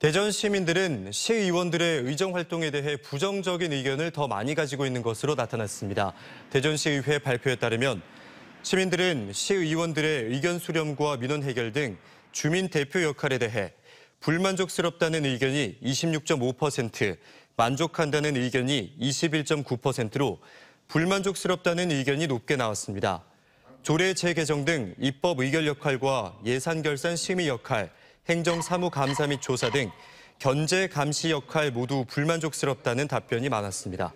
대전 시민들은 시의원들의 의정 활동에 대해 부정적인 의견을 더 많이 가지고 있는 것으로 나타났습니다. 대전시의회 발표에 따르면 시민들은 시의원들의 의견 수렴과 민원 해결 등 주민 대표 역할에 대해 불만족스럽다는 의견이 26.5%, 만족한다는 의견이 21.9%로 불만족스럽다는 의견이 높게 나왔습니다. 조례 재개정 등 입법 의결 역할과 예산 결산 심의 역할, 행정사무감사 및 조사 등 견제 감시 역할 모두 불만족스럽다는 답변이 많았습니다.